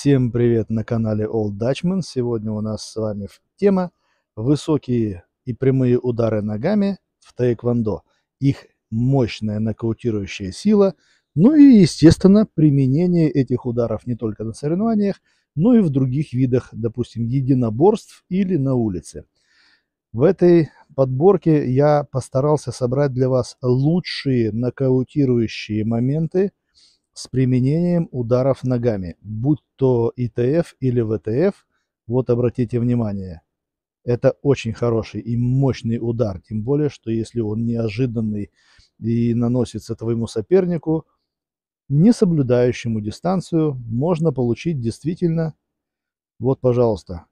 Всем привет на канале Old Dutchman. Сегодня у нас с вами тема «Высокие и прямые удары ногами в тейквондо, их мощная нокаутирующая сила, ну и, естественно, применение этих ударов не только на соревнованиях, но и в других видах, допустим, единоборств или на улице». В этой подборке я постарался собрать для вас лучшие нокаутирующие моменты с применением ударов ногами, будь то ИТФ или ВТФ, вот обратите внимание, это очень хороший и мощный удар, тем более, что если он неожиданный и наносится твоему сопернику, не соблюдающему дистанцию, можно получить действительно, вот, пожалуйста,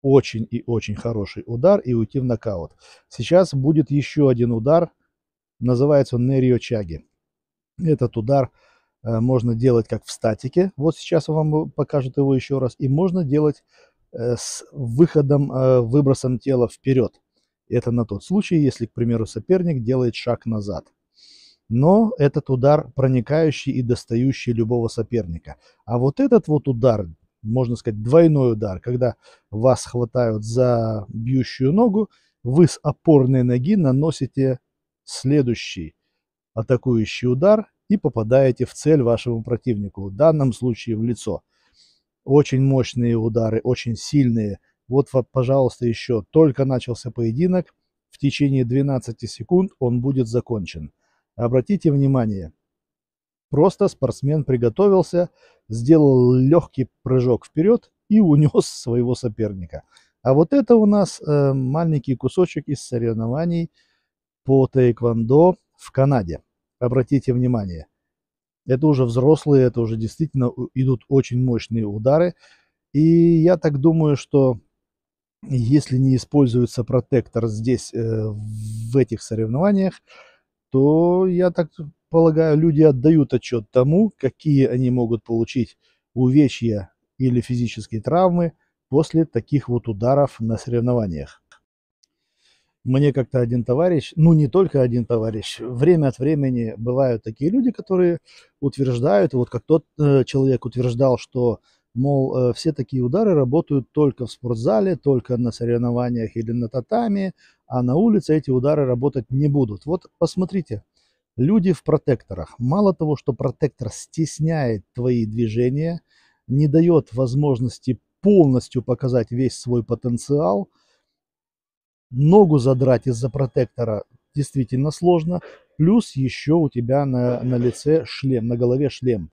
очень и очень хороший удар и уйти в нокаут. Сейчас будет еще один удар, называется он Нерио Чаги. Этот удар э, можно делать как в статике, вот сейчас вам покажут его еще раз, и можно делать э, с выходом, э, выбросом тела вперед. Это на тот случай, если, к примеру, соперник делает шаг назад. Но этот удар проникающий и достающий любого соперника. А вот этот вот удар, можно сказать, двойной удар, когда вас хватают за бьющую ногу, вы с опорной ноги наносите следующий атакующий удар и попадаете в цель вашему противнику, в данном случае в лицо. Очень мощные удары, очень сильные. Вот, пожалуйста, еще только начался поединок, в течение 12 секунд он будет закончен. Обратите внимание, просто спортсмен приготовился, сделал легкий прыжок вперед и унес своего соперника. А вот это у нас э, маленький кусочек из соревнований по тейквондо в Канаде обратите внимание. Это уже взрослые, это уже действительно идут очень мощные удары. И я так думаю, что если не используется протектор здесь, э, в этих соревнованиях, то, я так полагаю, люди отдают отчет тому, какие они могут получить увечья или физические травмы после таких вот ударов на соревнованиях. Мне как-то один товарищ, ну не только один товарищ, время от времени бывают такие люди, которые утверждают, вот как тот э, человек утверждал, что, мол, э, все такие удары работают только в спортзале, только на соревнованиях или на татами, а на улице эти удары работать не будут. Вот посмотрите, люди в протекторах. Мало того, что протектор стесняет твои движения, не дает возможности полностью показать весь свой потенциал – Ногу задрать из-за протектора действительно сложно. Плюс еще у тебя на, на лице шлем, на голове шлем.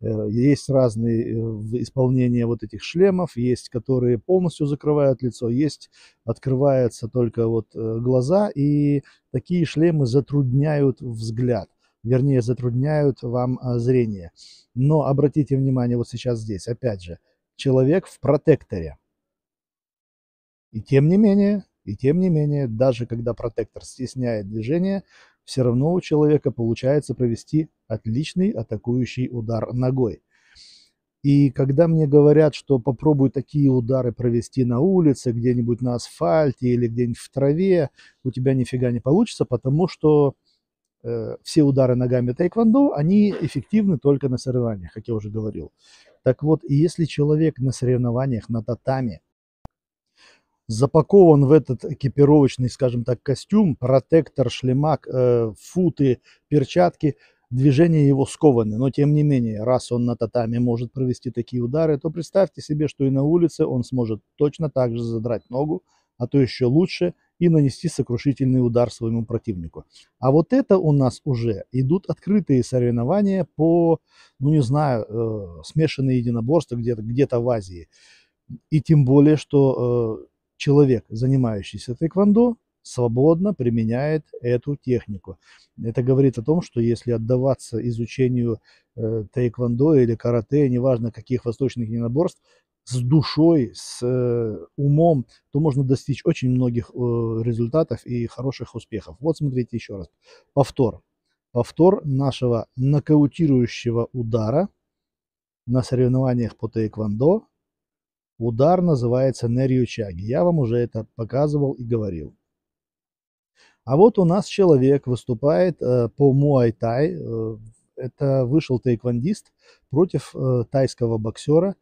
Э, есть разные э, исполнения вот этих шлемов, есть которые полностью закрывают лицо, есть открываются только вот э, глаза, и такие шлемы затрудняют взгляд, вернее затрудняют вам зрение. Но обратите внимание вот сейчас здесь, опять же, человек в протекторе. И тем не менее, и тем не менее, даже когда протектор стесняет движение, все равно у человека получается провести отличный атакующий удар ногой. И когда мне говорят, что попробуй такие удары провести на улице, где-нибудь на асфальте или где-нибудь в траве, у тебя нифига не получится, потому что э, все удары ногами тайквандо, они эффективны только на соревнованиях, как я уже говорил. Так вот, если человек на соревнованиях, на татами – запакован в этот экипировочный, скажем так, костюм, протектор, шлемак, э, футы, перчатки, движения его скованы. Но тем не менее, раз он на татаме может провести такие удары, то представьте себе, что и на улице он сможет точно так же задрать ногу, а то еще лучше, и нанести сокрушительный удар своему противнику. А вот это у нас уже идут открытые соревнования по, ну не знаю, э, смешанные единоборства где-то где, -то, в Азии. И тем более, что э, человек, занимающийся тэквондо, свободно применяет эту технику. Это говорит о том, что если отдаваться изучению э, тайквондо или карате, неважно каких восточных наборств, с душой, с э, умом, то можно достичь очень многих э, результатов и хороших успехов. Вот смотрите еще раз. Повтор. Повтор нашего нокаутирующего удара на соревнованиях по тайквондо Удар называется нерьючаги. Я вам уже это показывал и говорил. А вот у нас человек выступает э, по муай-тай. Э, это вышел тайквандист против э, тайского боксера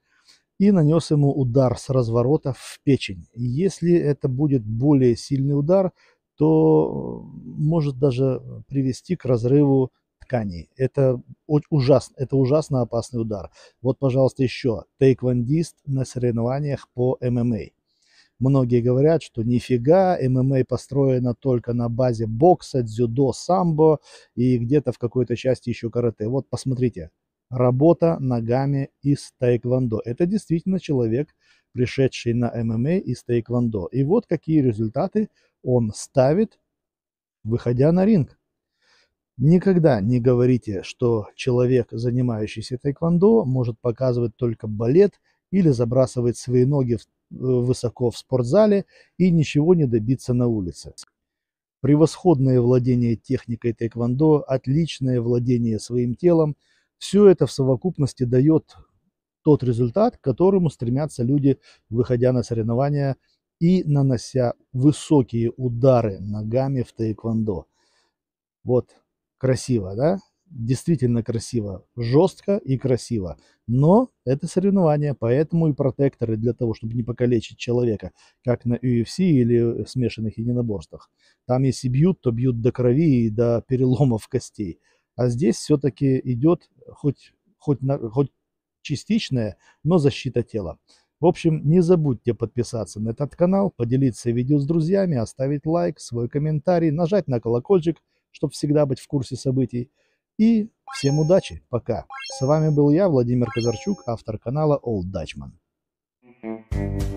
и нанес ему удар с разворота в печень. Если это будет более сильный удар, то э, может даже привести к разрыву тканей. Это ужасно, это ужасно опасный удар. Вот, пожалуйста, еще тейквандист на соревнованиях по ММА. Многие говорят, что нифига, ММА построено только на базе бокса, дзюдо, самбо и где-то в какой-то части еще карате. Вот посмотрите, работа ногами из тайквандо. Это действительно человек, пришедший на ММА из тайквандо. И вот какие результаты он ставит, выходя на ринг. Никогда не говорите, что человек, занимающийся тайквандо, может показывать только балет или забрасывать свои ноги э, высоко в спортзале и ничего не добиться на улице. Превосходное владение техникой тайквандо, отличное владение своим телом – все это в совокупности дает тот результат, к которому стремятся люди, выходя на соревнования и нанося высокие удары ногами в тайквандо. Вот красиво, да? Действительно красиво, жестко и красиво. Но это соревнование, поэтому и протекторы для того, чтобы не покалечить человека, как на UFC или в смешанных единоборствах. Там если бьют, то бьют до крови и до переломов костей. А здесь все-таки идет хоть, хоть, на, хоть частичная, но защита тела. В общем, не забудьте подписаться на этот канал, поделиться видео с друзьями, оставить лайк, свой комментарий, нажать на колокольчик – чтобы всегда быть в курсе событий. И всем удачи, пока. С вами был я, Владимир Казарчук, автор канала Old Dutchman. thank you